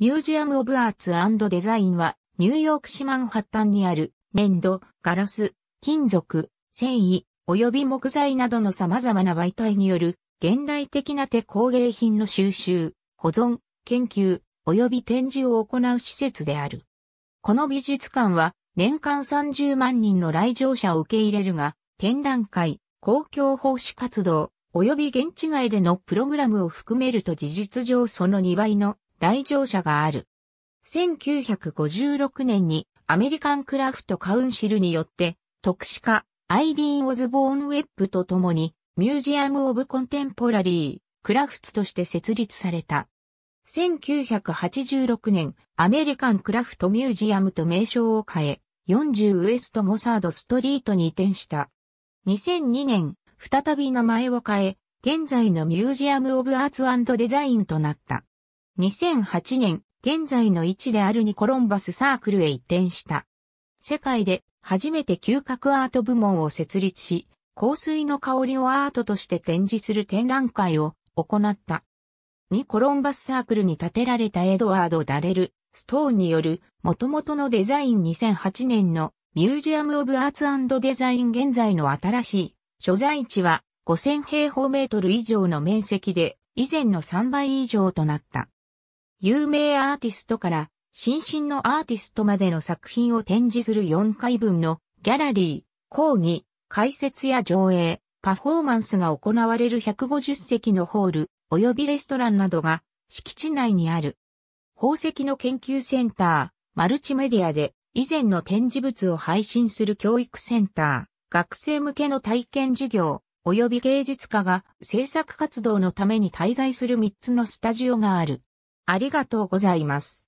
ミュージアム・オブ・アーツデザインは、ニューヨーク市マンハッタンにある、粘土、ガラス、金属、繊維、及び木材などの様々な媒体による、現代的な手工芸品の収集、保存、研究、及び展示を行う施設である。この美術館は、年間30万人の来場者を受け入れるが、展覧会、公共奉仕活動、及び現地外でのプログラムを含めると事実上その2倍の来場者がある。1956年にアメリカンクラフトカウンシルによって特殊化アイリーン・オズボーン・ウェッブと共にミュージアム・オブ・コンテンポラリー、クラフツとして設立された。1986年、アメリカンクラフトミュージアムと名称を変え、40ウエストモサードストリートに移転した。2002年、再び名前を変え、現在のミュージアム・オブ・アーツデザインとなった。2008年、現在の位置であるニコロンバスサークルへ移転した。世界で初めて嗅覚アート部門を設立し、香水の香りをアートとして展示する展覧会を行った。ニコロンバスサークルに建てられたエドワード・ダレル、ストーンによる元々のデザイン2008年のミュージアム・オブ・アーツデザイン現在の新しい所在地は5000平方メートル以上の面積で以前の3倍以上となった。有名アーティストから新進のアーティストまでの作品を展示する4回分のギャラリー、講義、解説や上映、パフォーマンスが行われる150席のホール、及びレストランなどが敷地内にある。宝石の研究センター、マルチメディアで以前の展示物を配信する教育センター、学生向けの体験授業、及び芸術家が制作活動のために滞在する3つのスタジオがある。ありがとうございます。